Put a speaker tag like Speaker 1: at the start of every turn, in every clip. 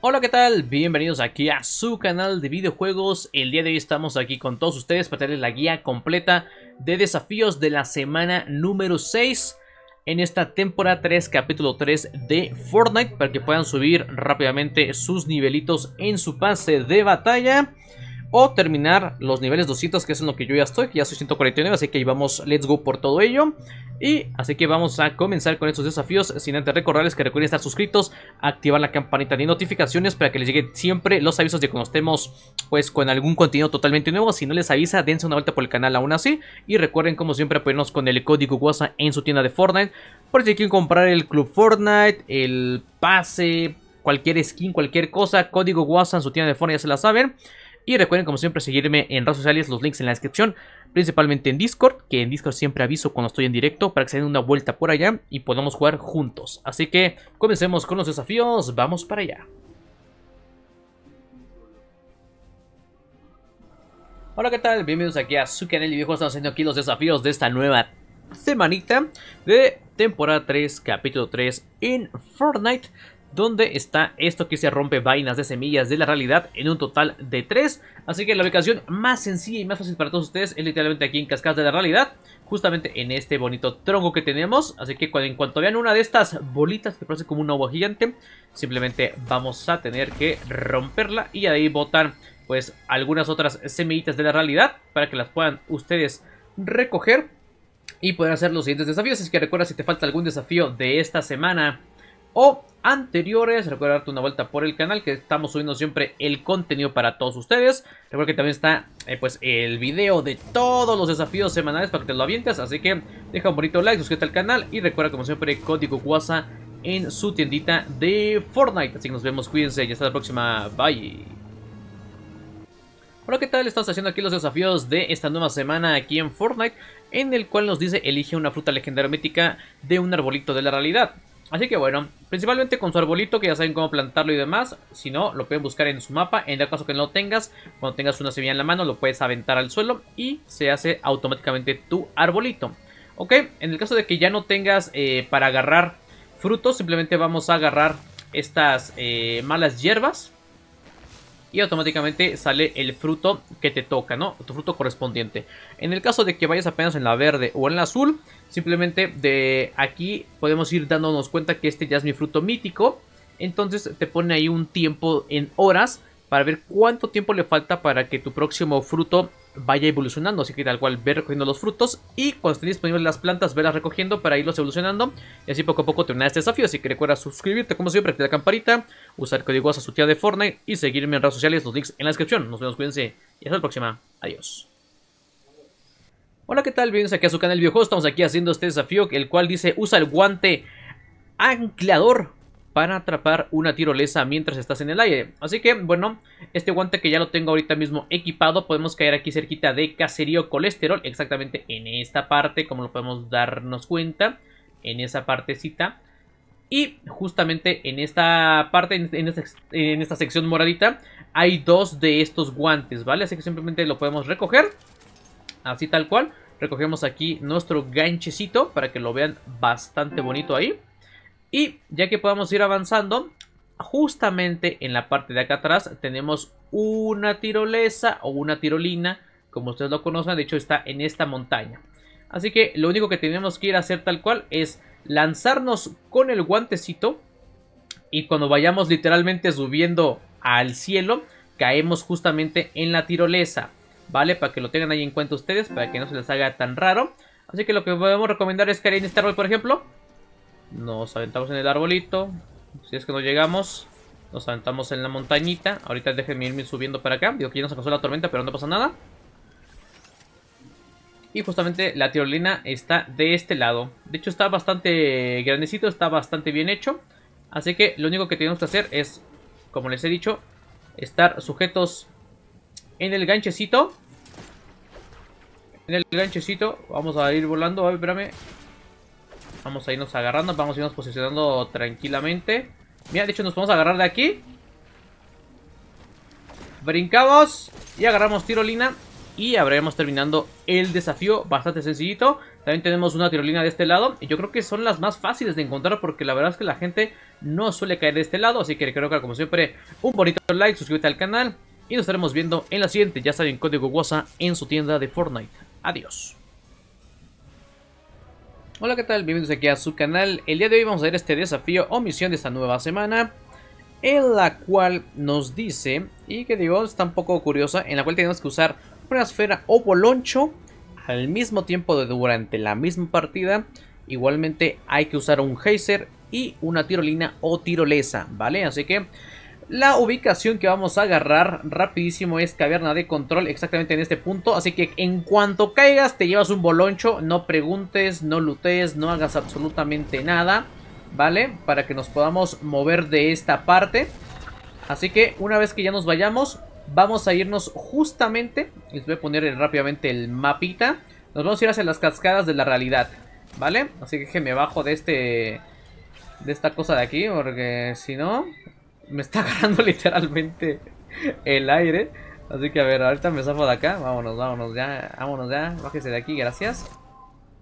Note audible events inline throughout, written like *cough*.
Speaker 1: Hola qué tal, bienvenidos aquí a su canal de videojuegos, el día de hoy estamos aquí con todos ustedes para traerles la guía completa de desafíos de la semana número 6 en esta temporada 3, capítulo 3 de Fortnite para que puedan subir rápidamente sus nivelitos en su pase de batalla o terminar los niveles 200, que es en lo que yo ya estoy, que ya soy 149, así que vamos, let's go por todo ello. Y así que vamos a comenzar con estos desafíos, sin antes recordarles que recuerden estar suscritos, activar la campanita de notificaciones para que les lleguen siempre los avisos de cuando estemos pues con algún contenido totalmente nuevo. Si no les avisa, dense una vuelta por el canal aún así. Y recuerden como siempre apoyarnos con el código WhatsApp en su tienda de Fortnite, por si quieren comprar el club Fortnite, el pase... Cualquier skin, cualquier cosa, código WhatsApp en su tienda de Fortnite ya se la saben. Y recuerden, como siempre, seguirme en redes sociales, los links en la descripción, principalmente en Discord, que en Discord siempre aviso cuando estoy en directo para que se den una vuelta por allá y podamos jugar juntos. Así que comencemos con los desafíos, vamos para allá. Hola, ¿qué tal? Bienvenidos aquí a su canal y viejo Estamos haciendo aquí los desafíos de esta nueva semanita de temporada 3, capítulo 3 en Fortnite donde está esto que se rompe vainas de semillas de la realidad en un total de 3. Así que la ubicación más sencilla y más fácil para todos ustedes es literalmente aquí en Cascadas de la Realidad, justamente en este bonito tronco que tenemos. Así que en cuanto vean una de estas bolitas que parece como un ovo gigante, simplemente vamos a tener que romperla y ahí botar pues algunas otras semillitas de la realidad para que las puedan ustedes recoger y poder hacer los siguientes desafíos. Así que recuerda si te falta algún desafío de esta semana o anteriores. Recuerda darte una vuelta por el canal que estamos subiendo siempre el contenido para todos ustedes. Recuerda que también está eh, pues el video de todos los desafíos semanales para que te lo avientes. Así que deja un bonito like, suscríbete al canal y recuerda como siempre código WhatsApp en su tiendita de Fortnite. Así que nos vemos, cuídense y hasta la próxima. Bye. Bueno, ¿qué tal? Estamos haciendo aquí los desafíos de esta nueva semana aquí en Fortnite, en el cual nos dice elige una fruta legendaria mítica de un arbolito de la realidad. Así que bueno, principalmente con su arbolito que ya saben cómo plantarlo y demás. Si no, lo pueden buscar en su mapa. En el caso que no lo tengas, cuando tengas una semilla en la mano, lo puedes aventar al suelo y se hace automáticamente tu arbolito. Ok, en el caso de que ya no tengas eh, para agarrar frutos, simplemente vamos a agarrar estas eh, malas hierbas. Y automáticamente sale el fruto que te toca, ¿no? Tu fruto correspondiente. En el caso de que vayas apenas en la verde o en la azul, Simplemente de aquí podemos ir dándonos cuenta que este ya es mi fruto mítico. Entonces te pone ahí un tiempo en horas para ver cuánto tiempo le falta para que tu próximo fruto vaya evolucionando. Así que tal cual, ve recogiendo los frutos y cuando estén disponibles las plantas, velas recogiendo para irlos evolucionando. Y así poco a poco terminar este desafío. Así que recuerda suscribirte como siempre, activar la campanita, usar el código a su tía de Fortnite y seguirme en redes sociales, los links en la descripción. Nos vemos, cuídense y hasta la próxima. Adiós. Hola, ¿qué tal? Bienvenidos aquí a su canal Viejo. Estamos aquí haciendo este desafío, el cual dice usa el guante anclador para atrapar una tirolesa mientras estás en el aire. Así que, bueno, este guante que ya lo tengo ahorita mismo equipado, podemos caer aquí cerquita de caserío colesterol, exactamente en esta parte, como lo podemos darnos cuenta, en esa partecita. Y justamente en esta parte, en en esta sección moradita, hay dos de estos guantes, ¿vale? Así que simplemente lo podemos recoger así tal cual. Recogemos aquí nuestro ganchecito para que lo vean bastante bonito ahí. Y ya que podamos ir avanzando, justamente en la parte de acá atrás tenemos una tirolesa o una tirolina, como ustedes lo conocen, de hecho está en esta montaña. Así que lo único que tenemos que ir a hacer tal cual es lanzarnos con el guantecito y cuando vayamos literalmente subiendo al cielo, caemos justamente en la tirolesa. ¿vale? Para que lo tengan ahí en cuenta ustedes, para que no se les haga tan raro. Así que lo que podemos recomendar es que en este árbol, por ejemplo, nos aventamos en el arbolito. Si es que no llegamos, nos aventamos en la montañita. Ahorita déjenme irme subiendo para acá. Digo que ya nos alcanzó la tormenta, pero no pasa nada. Y justamente la tirolina está de este lado. De hecho está bastante grandecito, está bastante bien hecho. Así que lo único que tenemos que hacer es, como les he dicho, estar sujetos en el ganchecito. En el ganchecito. Vamos a ir volando. A ver, espérame. Vamos a irnos agarrando. Vamos a irnos posicionando tranquilamente. Mira, de hecho nos vamos a agarrar de aquí. Brincamos. Y agarramos tirolina. Y habremos terminando el desafío. Bastante sencillito. También tenemos una tirolina de este lado. Y yo creo que son las más fáciles de encontrar. Porque la verdad es que la gente no suele caer de este lado. Así que creo que como siempre. Un bonito like. Suscríbete al canal. Y nos estaremos viendo en la siguiente, ya saben, código Guasa en su tienda de Fortnite. Adiós. Hola, ¿qué tal? Bienvenidos aquí a su canal. El día de hoy vamos a ver este desafío o misión de esta nueva semana. En la cual nos dice, y que digo, está un poco curiosa, en la cual tenemos que usar una esfera o boloncho al mismo tiempo de durante la misma partida. Igualmente hay que usar un geyser y una tirolina o tirolesa, ¿vale? Así que la ubicación que vamos a agarrar rapidísimo es caverna de control, exactamente en este punto. Así que en cuanto caigas te llevas un boloncho, no preguntes, no lutees, no hagas absolutamente nada, ¿vale? Para que nos podamos mover de esta parte. Así que una vez que ya nos vayamos, vamos a irnos justamente, les voy a poner rápidamente el mapita. Nos vamos a ir hacia las cascadas de la realidad, ¿vale? Así que me bajo de este... De esta cosa de aquí, porque si no, me está *laughs* agarrando literalmente el aire. Así que a ver, ahorita me zafo de acá. Vámonos, vámonos ya, vámonos ya. Bájese de aquí, gracias.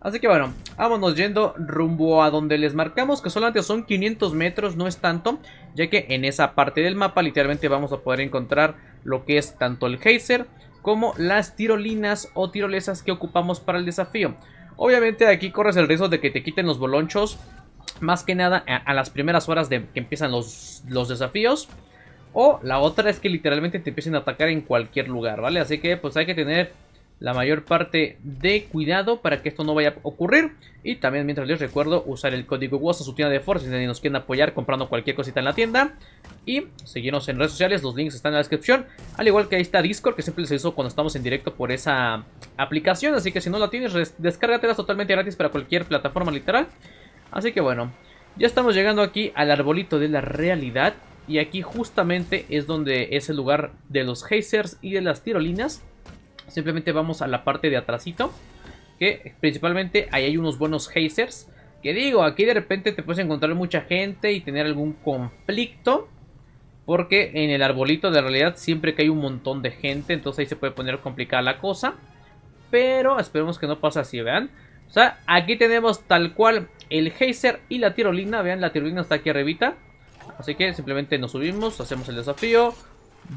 Speaker 1: Así que bueno, vámonos yendo rumbo a donde les marcamos, que solamente son 500 metros, no es tanto, ya que en esa parte del mapa literalmente vamos a poder encontrar lo que es tanto el geyser como las tirolinas o tirolesas que ocupamos para el desafío. Obviamente aquí corres el riesgo de que te quiten los bolonchos más que nada a, las primeras horas de que empiezan los, desafíos. O la otra es que literalmente te empiecen a atacar en cualquier lugar, ¿vale? Así que pues hay que tener la mayor parte de cuidado para que esto no vaya a ocurrir. Y también mientras les recuerdo usar el código WOS a su tienda de Force si nos quieren apoyar comprando cualquier cosita en la tienda. Y seguirnos en redes sociales, los links están en la descripción. Al igual que ahí está Discord que siempre se hizo cuando estamos en directo por esa aplicación. Así que si no la tienes, descárgatela totalmente gratis para cualquier plataforma literal. Así que bueno, ya estamos llegando aquí al arbolito de la realidad. Y aquí justamente es donde es el lugar de los geysers y de las tirolinas. Simplemente vamos a la parte de atrásito, Que principalmente ahí hay unos buenos geysers. Que digo, aquí de repente te puedes encontrar mucha gente y tener algún conflicto. Porque en el arbolito de realidad siempre que hay un montón de gente. Entonces ahí se puede poner complicada la cosa. Pero esperemos que no pase así, vean. O sea, aquí tenemos tal cual el geyser y la tirolina. Vean, la tirolina está aquí arribita. Así que simplemente nos subimos, hacemos el desafío.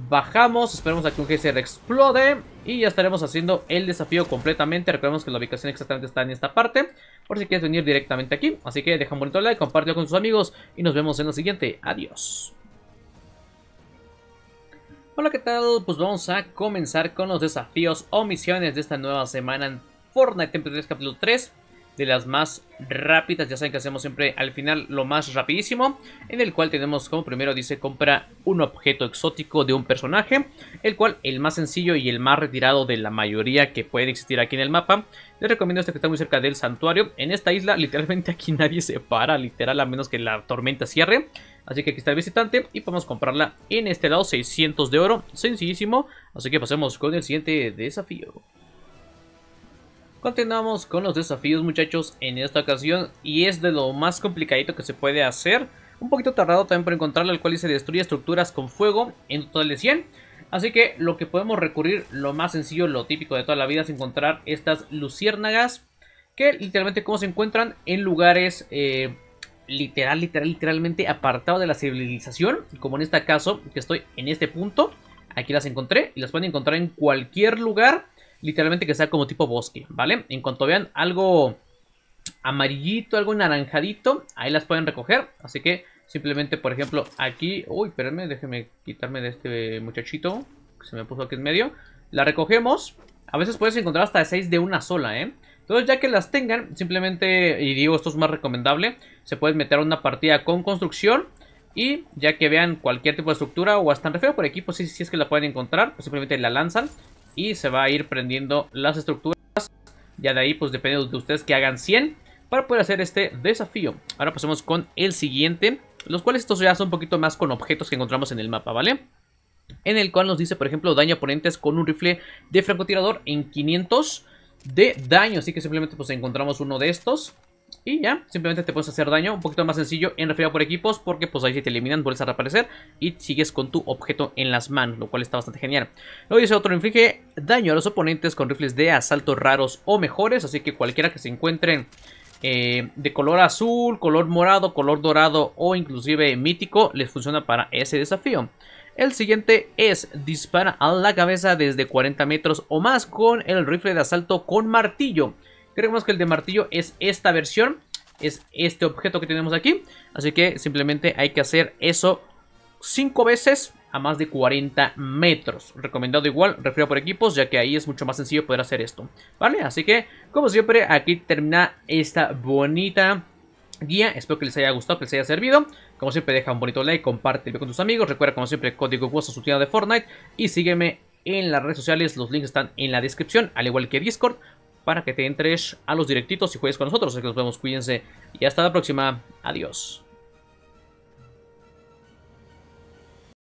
Speaker 1: Bajamos, esperamos a que un geyser explode Y ya estaremos haciendo el desafío completamente Recordemos que la ubicación exactamente está en esta parte Por si quieres venir directamente aquí Así que deja un bonito like, compártelo con sus amigos Y nos vemos en lo siguiente, adiós Hola, ¿qué tal? Pues vamos a comenzar con los desafíos o misiones de esta nueva semana Fortnite Temple capítulo 3 de las más rápidas. Ya saben que hacemos siempre al final lo más rapidísimo. En el cual tenemos como primero dice compra un objeto exótico de un personaje. El cual el más sencillo y el más retirado de la mayoría que puede existir aquí en el mapa. Les recomiendo este que está muy cerca del santuario. En esta isla literalmente aquí nadie se para. Literal a menos que la tormenta cierre. Así que aquí está el visitante y podemos comprarla en este lado 600 de oro. Sencillísimo. Así que pasemos con el siguiente desafío. Continuamos con los desafíos muchachos en esta ocasión y es de lo más complicadito que se puede hacer. Un poquito tardado también por encontrarlo, el cual se destruye estructuras con fuego en total de 100. Así que lo que podemos recurrir, lo más sencillo, lo típico de toda la vida es encontrar estas luciérnagas. Que literalmente como se encuentran en lugares eh, literal, literal, literalmente apartados de la civilización. Como en este caso que estoy en este punto. Aquí las encontré y las pueden encontrar en cualquier lugar literalmente que sea como tipo bosque, ¿vale? En cuanto vean algo amarillito, algo naranjadito, ahí las pueden recoger. Así que simplemente, por ejemplo, aquí... Uy, espérenme, déjenme quitarme de este muchachito que se me puso aquí en medio. La recogemos. A veces puedes encontrar hasta 6 de una sola, ¿eh? Entonces ya que las tengan, simplemente, y digo esto es más recomendable, se pueden meter a una partida con construcción. Y ya que vean cualquier tipo de estructura o hasta en refiero por equipo, pues, si, si es que la pueden encontrar, pues simplemente la lanzan y se va a ir prendiendo las estructuras. Ya de ahí, pues depende de ustedes que hagan 100 para poder hacer este desafío. Ahora pasemos con el siguiente, los cuales estos ya son un poquito más con objetos que encontramos en el mapa, ¿vale? En el cual nos dice, por ejemplo, daño a oponentes con un rifle de francotirador en 500 de daño. Así que simplemente pues encontramos uno de estos y ya, simplemente te puedes hacer daño un poquito más sencillo en referido por equipos porque pues ahí si te eliminan vuelves a reaparecer y sigues con tu objeto en las manos, lo cual está bastante genial. Luego dice otro, inflige daño a los oponentes con rifles de asalto raros o mejores, así que cualquiera que se encuentren eh, de color azul, color morado, color dorado o inclusive mítico les funciona para ese desafío. El siguiente es dispara a la cabeza desde 40 metros o más con el rifle de asalto con martillo. Creemos que el de martillo es esta versión. Es este objeto que tenemos aquí. Así que simplemente hay que hacer eso 5 veces a más de 40 metros. Recomendado igual, refiero por equipos, ya que ahí es mucho más sencillo poder hacer esto. ¿Vale? Así que, como siempre, aquí termina esta bonita guía. Espero que les haya gustado, que les haya servido. Como siempre, deja un bonito like, compártelo con tus amigos. Recuerda, como siempre, el código voz a su tienda de Fortnite. Y sígueme en las redes sociales, los links están en la descripción, al igual que Discord para que te entres a los directitos y juegues con nosotros. Así que nos vemos, cuídense y hasta la próxima. Adiós.